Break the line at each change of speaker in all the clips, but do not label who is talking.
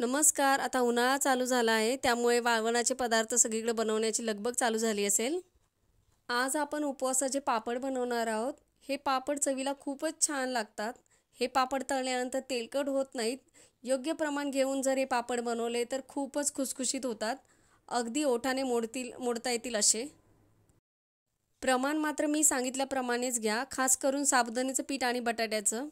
नमस्कार आता उन्हाळा चालू झाला आहे त्यामुळे वाळवणाचे पदार्थ सगळीकडे बनवण्याची लगबग चालू झाली असेल आज आपण उपवासाचे पापड बनवणार आहोत हे पापड चवीला खूपच छान लागतात हे पापड तळल्यानंतर तेलकट होत नाहीत योग्य प्रमाण घेऊन जर हे पापड बनवले तर खूपच खुसखुशीत होतात अगदी ओठाने मोडतील मोडता येतील असे प्रमाण मात्र मी सांगितल्याप्रमाणेच घ्या खास करून साबुदाण्याचं पीठ आणि बटाट्याचं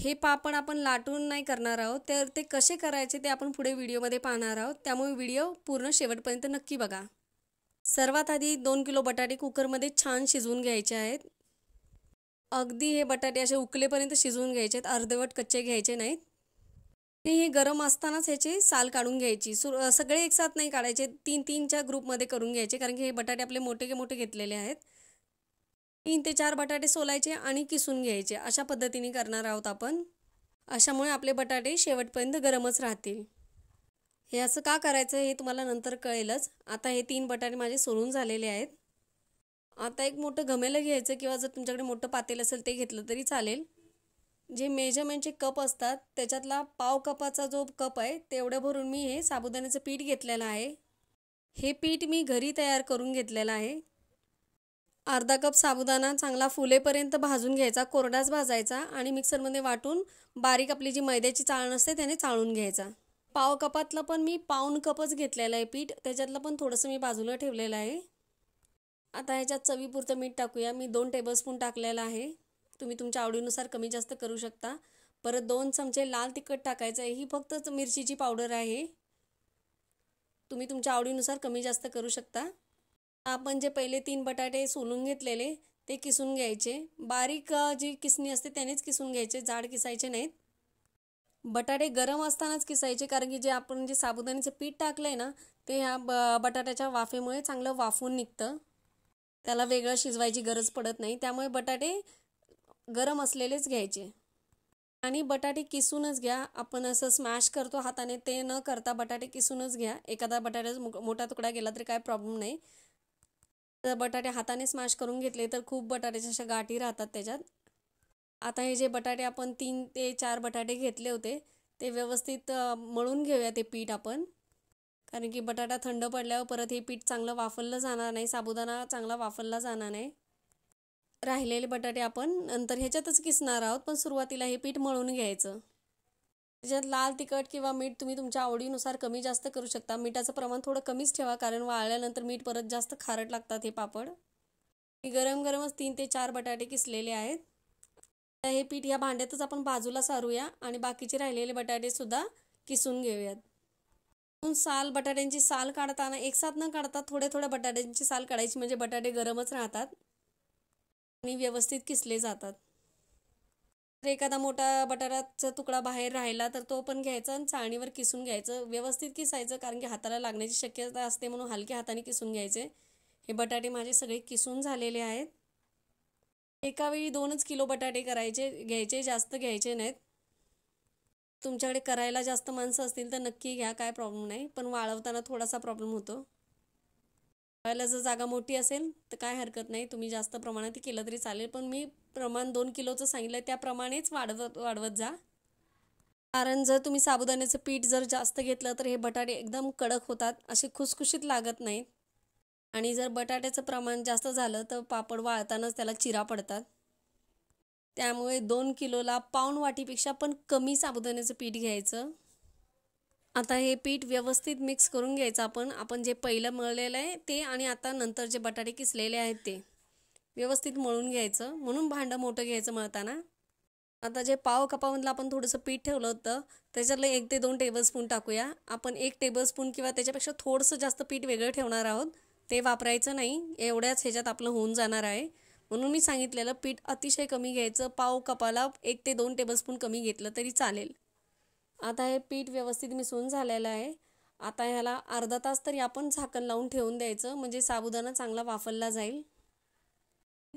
हे पापण आपण लाटून नाही करणार आहोत तर ते कसे करायचे ते आपण पुढे व्हिडिओमध्ये पाहणार आहोत त्यामुळे व्हिडिओ पूर्ण शेवटपर्यंत नक्की बघा सर्वात आधी दोन किलो बटाटे कुकरमध्ये छान शिजवून घ्यायचे आहेत अगदी हे बटाटे असे उकलेपर्यंत शिजवून घ्यायचे आहेत अर्धवट कच्चे घ्यायचे नाहीत आणि हे गरम असतानाच ह्याचे साल काढून घ्यायची सु सगळे एकसाथ नाही काढायचे तीन तीनच्या ग्रुपमध्ये करून घ्यायचे कारण की हे बटाटे आपले मोठे मोठे घेतलेले आहेत तीन ते चार बटाटे सोलायचे आणि किसून घ्यायचे अशा पद्धतीने करणार आहोत आपण अशामुळे आपले बटाटे शेवटपर्यंत गरमच राहतील हे असं का करायचं हे तुम्हाला नंतर कळेलच आता हे तीन बटाटे माझे सोलून झालेले आहेत आता एक मोठं घमेलं घ्यायचं किंवा जर तुमच्याकडे मोठं पातेल असेल ते घेतलं तरी चालेल जे मेजरमेंटचे कप असतात त्याच्यातला पाव कपाचा जो कप आहे तेवढं भरून मी हे साबुदाण्याचं पीठ घेतलेलं आहे हे पीठ मी घरी तयार करून घेतलेलं आहे अर्धा कप साबुदाणा चांगला फुलेपर्यंत भाजून घ्यायचा कोरडाच भाजायचा आणि मिक्सरमध्ये वाटून बारीक आपली जी मैद्याची चाळण असते त्याने चाळून घ्यायचा पाव कपातलं पण मी पाऊन कपच घेतलेलं आहे पीठ त्याच्यातलं पण थोडंसं मी बाजूला ठेवलेलं आहे आता ह्याच्यात चवीपुरतं मीठ टाकूया मी दोन टेबलस्पून टाकलेलं आहे तुम्ही तुमच्या आवडीनुसार कमी जास्त करू शकता परत दोन चमचे लाल तिखट टाकायचं आहे ही फक्त मिरचीची पावडर आहे तुम्ही तुमच्या आवडीनुसार कमी जास्त करू शकता आपण जे पहिले तीन बटाटे सोलून घेतलेले ते किसून घ्यायचे बारीक जी किसणी असते त्यानेच किसून घ्यायचे जाड किसायचे नाहीत बटाटे गरम असतानाच किसायचे कारण की जे आपण जे साबुदाण्याचं पीठ टाकलं आहे ना ते ह्या ब बटाट्याच्या वाफेमुळे चांगलं वाफून निघतं त्याला वेगळं शिजवायची गरज पडत नाही त्यामुळे बटाटे गरम असलेलेच घ्यायचे आणि बटाटे किसूनच घ्या आपण असं स्मॅश करतो हाताने ते न करता बटाटे किसूनच घ्या एखादा बटाट्याचा मोठा तुकडा गेला तरी काय प्रॉब्लेम नाही तर बटाटे हाताने स्मॅश करून घेतले तर खूप बटाट्याच्या अशा गाठी राहतात त्याच्यात आता हे जे बटाटे आपण तीन ते चार बटाटे घेतले होते ते व्यवस्थित मळून घेऊया ते पीठ आपण कारण की बटाटा थंड पडल्यावर परत हे पीठ चांगलं वाफरलं जाणार नाही साबुदाणा चांगला वाफरला जाणार नाही राहिलेले बटाटे आपण नंतर ह्याच्यातच किसणार आहोत पण सुरुवातीला हे पीठ मळून घ्यायचं त्याच्यात लाल तिखट किंवा मीठ तुम्ही तुमच्या आवडीनुसार कमी जास्त करू शकता मिठाचं प्रमाण थोडं कमीच ठेवा कारण वाळल्यानंतर मीठ परत जास्त खारट लागतात हे पापड मी गरम गरमच तीन ते चार बटाटे किसलेले आहेत हे पीठ या भांड्यातच आपण बाजूला सारूया आणि बाकीचे राहिलेले बटाटेसुद्धा किसून घेऊयात साल बटाट्यांची साल काढताना एक साथ न काढता थोडे थोड्या बटाट्यांची साल काढायची म्हणजे बटाटे गरमच राहतात आणि व्यवस्थित किसले जातात तर एखादा मोठा बटाट्याचा तुकडा बाहेर राहिला तर तो पण घ्यायचा आणि चाळणीवर किसून घ्यायचं व्यवस्थित किसायचं कारण की हाताला लागण्याची शक्यता असते म्हणून हलक्या हाताने किसून घ्यायचे हे बटाटे माझे सगळे किसून झालेले आहेत एका वेळी दोनच किलो बटाटे करायचे घ्यायचे जास्त घ्यायचे नाहीत तुमच्याकडे करायला जास्त माणसं असतील तर नक्की घ्या काय प्रॉब्लेम नाही पण वाळवताना थोडासा प्रॉब्लेम होतो खायला जर जागा मोठी असेल तर काय हरकत नाही तुम्ही जास्त प्रमाणात केलं तरी चालेल पण मी प्रमाण दोन किलोचं सांगितलं त्याप्रमाणेच वाढवत वाढवत जा कारण जर तुम्ही साबुदाण्याचं पीठ जर जास्त घेतलं तर हे बटाटे एकदम कडक होतात असे खुसखुशीत लागत नाहीत आणि जर बटाट्याचं प्रमाण जास्त झालं तर पापड वाळतानाच त्याला चिरा पडतात त्यामुळे दोन किलोला पाऊण वाटीपेक्षा पण कमी साबुदाण्याचं पीठ घ्यायचं आता हे पीठ व्यवस्थित मिक्स करून घ्यायचं आपण आपण जे पहिलं मळलेलं आहे ते आणि आता नंतर जे बटाटे किसलेले आहेत ते व्यवस्थित मळून घ्यायचं म्हणून भांडं मोठं घ्यायचं मळताना आता जे पाव कपामधलं आपण थोडंसं पीठ ठेवलं होतं त्याच्यातलं एक ते दोन टेबलस्पून टाकूया आपण एक टेबलस्पून किंवा त्याच्यापेक्षा थोडंसं जास्त पीठ वेगळं ठेवणार आहोत ते वापरायचं नाही एवढ्याच ह्याच्यात आपलं होऊन जाणार आहे म्हणून मी सांगितलेलं पीठ अतिशय कमी घ्यायचं पाव कपाला एक ते दोन टेबलस्पून कमी घेतलं तरी चालेल आता हे पीठ व्यवस्थित मिसळून झालेलं आहे आता ह्याला अर्धा तास तरी आपण झाकण लावून ठेवून द्यायचं म्हणजे साबुदाणा चांगला वाफरला जाईल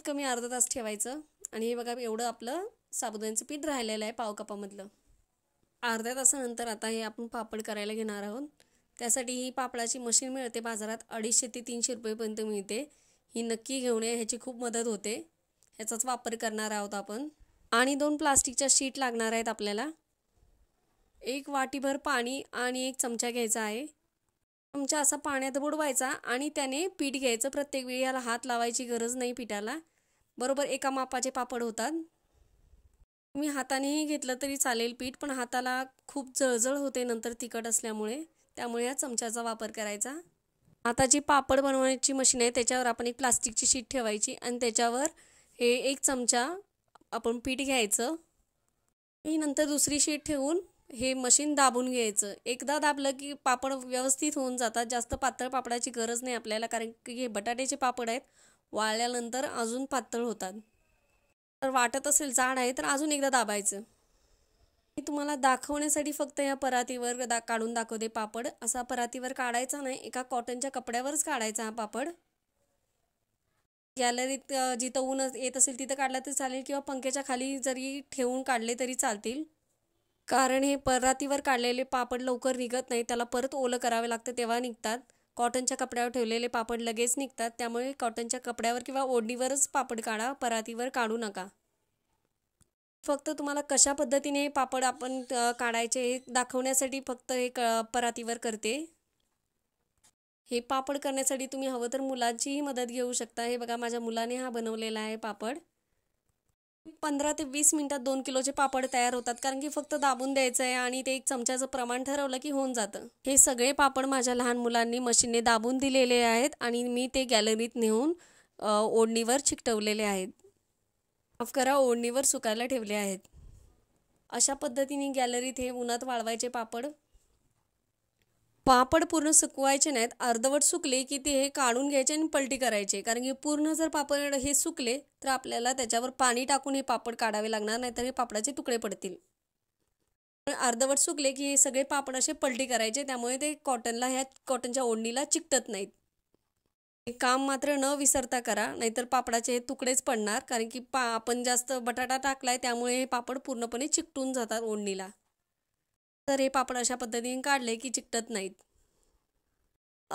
कमी अर्धा तास ठेवायचं आणि हे बघा एवढं आपलं साबुदाण्याचं पीठ राहिलेलं आहे पावकापामधलं अर्ध्या तासानंतर आता हे आपण पापड करायला घेणार आहोत त्यासाठी ही पापडाची मशीन मिळते बाजारात अडीचशे ते तीनशे रुपयेपर्यंत मिळते ही नक्की घेऊन ह्याची खूप मदत होते ह्याचाच वापर करणार आहोत आपण आणि दोन प्लास्टिकच्या शीट लागणार आहेत आपल्याला एक वाटीभर पाणी आणि एक चमचा घ्यायचा आहे चमचा असा पाण्यात बुडवायचा आणि त्याने पीठ घ्यायचं प्रत्येक वेळी याला हात लावायची गरज नाही पिठाला बरोबर एका मापाचे पापड होतात मी हातानेही घेतलं तरी चालेल पीठ पण हाताला खूप जळजळ होते नंतर तिखट असल्यामुळे त्यामुळे या चमच्याचा वापर करायचा आता जी पापड बनवण्याची मशीन आहे त्याच्यावर आपण एक प्लास्टिकची शीट ठेवायची आणि त्याच्यावर हे एक चमचा आपण पीठ घ्यायचं नंतर दुसरी शीट ठेवून हे मशीन दाबून घ्यायचं एकदा दाबलं की पापड व्यवस्थित होऊन जातात जास्त पातळ पापडाची गरज नाही आपल्याला कारण की हे बटाट्याचे पापड आहेत वाळल्यानंतर अजून पातळ होतात तर वाटत असेल जाड आहे तर अजून एकदा दाबायचं मी तुम्हाला दाखवण्यासाठी फक्त या परातीवर दा काढून दाखवते पापड असा परातीवर काढायचा नाही एका कॉटनच्या कपड्यावरच काढायचा हा पापड गॅलरीत जिथं ऊन येत असेल तिथं काढला तरी चालेल किंवा पंख्याच्या खाली जरी ठेवून काढले तरी चालतील कारण हे परातीवर काढलेले पापड लवकर निघत नाही त्याला परत ओलं करावे लागतं तेव्हा निघतात कॉटनच्या कपड्यावर ठेवलेले पापड लगेच निघतात त्यामुळे कॉटनच्या कपड्यावर किंवा ओढणीवरच पापड काढा परातीवर काढू नका फक्त तुम्हाला कशा पद्धतीने हे पापड आपण काढायचे हे दाखवण्यासाठी फक्त हे क परातीवर करते हे पापड करण्यासाठी तुम्ही हवं तर मुलांचीही मदत घेऊ शकता हे बघा माझ्या मुलाने हा बनवलेला आहे पापड पंधरा ते वीस मिनटात दोन किलोचे पापड तयार होतात कारण की फक्त दाबून द्यायचं आहे आणि ते एक चमच्याचं प्रमाण ठरवलं की होऊन जातं हे सगळे पापड माझ्या लहान मुलांनी मशीनने दाबून दिलेले आहेत आणि मी ते गॅलरीत नेऊन ओढणीवर चिकटवलेले आहेत माफ करा ओढणीवर सुकायला ठेवले आहेत अशा पद्धतीने गॅलरीत हे उन्हात वाळवायचे पापड पापड पूर्ण सुकवायचे नाहीत अर्धवट सुकले की ते हे काढून घ्यायचे आणि पलटी करायचे कारण की पूर्ण जर पापड हे सुकले तर आपल्याला त्याच्यावर पाणी टाकून हे पापड काढावे लागणार नाहीतर हे पापडाचे तुकडे पडतील अर्धवट सुकले की हे सगळे पापड असे पलटी करायचे त्यामुळे ते कॉटनला ह्या कॉटनच्या ओढणीला चिकटत नाहीत हे काम मात्र न विसरता करा नाहीतर पापडाचे हे तुकडेच पडणार कारण की पा आपण जास्त बटाटा टाकलाय त्यामुळे हे पापड पूर्णपणे चिकटून जातात ओढणीला तर हे पापड अशा पद्धतीने काढले की चिकटत नाहीत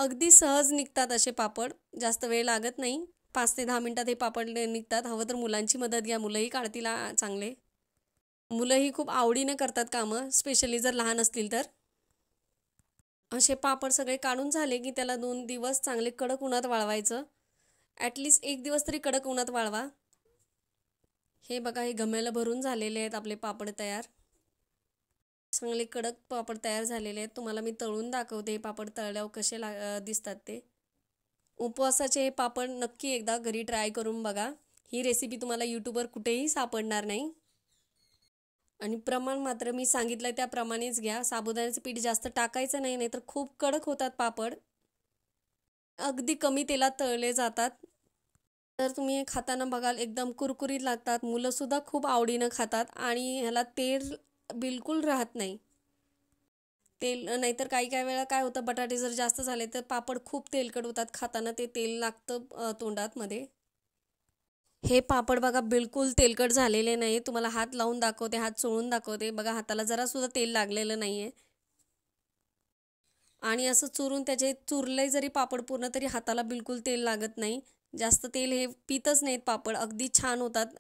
अगदी सहज निघतात असे पापड जास्त वेळ लागत नाही पाच ते दहा मिनटात हे पापड निघतात हवं तर मुलांची मदत घ्या मुलंही काढतील चांगले मुलंही खूप आवडीने करतात कामं स्पेशली जर लहान असतील तर असे पापड सगळे काढून झाले की त्याला दोन दिवस चांगले कडक उन्हात वाळवायचं ॲटलिस्ट एक दिवस तरी कडक उन्हात वाळवा हे बघा हे गम्याला भरून झालेले आहेत आपले पापड तयार चांगले कडक पापड तयार झालेले आहेत तुम्हाला मी तळून दाखवते हे पापड तळल्यावर कसे ला दिसतात ते उपवासाचे हे पापड नक्की एकदा घरी ट्राय करून बघा ही रेसिपी तुम्हाला यूट्यूबवर कुठेही सापडणार नाही आणि प्रमाण मात्र मी सांगितलं त्याप्रमाणेच घ्या साबुदाण्याचं पीठ जास्त टाकायचं नाही नाहीतर खूप कडक होतात पापड अगदी कमी तेलात तळले जातात तर तुम्ही खाताना बघाल एकदम कुरकुरीत लागतात मुलंसुद्धा खूप आवडीनं खातात आणि ह्याला तेल बिलकुल राहत नाही तेल नाहीतर काही काही वेळा काय होतं बटाटे जर जास्त झाले तर पापड खूप तेलकट होतात खाताना ते तेल लागतं तोंडात मध्ये हे पापड बघा बिलकुल तेलकट झालेले नाही तुम्हाला हात लावून दाखवते हात चोळून दाखवते बघा हाताला जरा सुद्धा तेल लागलेलं नाही आणि असं चुरून त्याचे चुरले जरी पापड पूर्ण तरी हाताला बिलकुल तेल लागत नाही जास्त तेल हे पितच नाहीत पापड अगदी छान होतात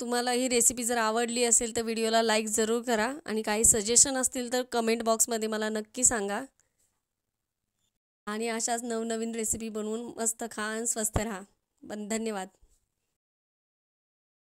तुम्हाला ही रेसिपी जर आवडली असेल तर व्हिडिओला लाईक जरूर करा आणि काही सजेशन असतील तर कमेंट बॉक्समध्ये मला नक्की सांगा आणि अशाच नवनवीन रेसिपी बनवून मस्त खा आणि स्वस्त राहा पण धन्यवाद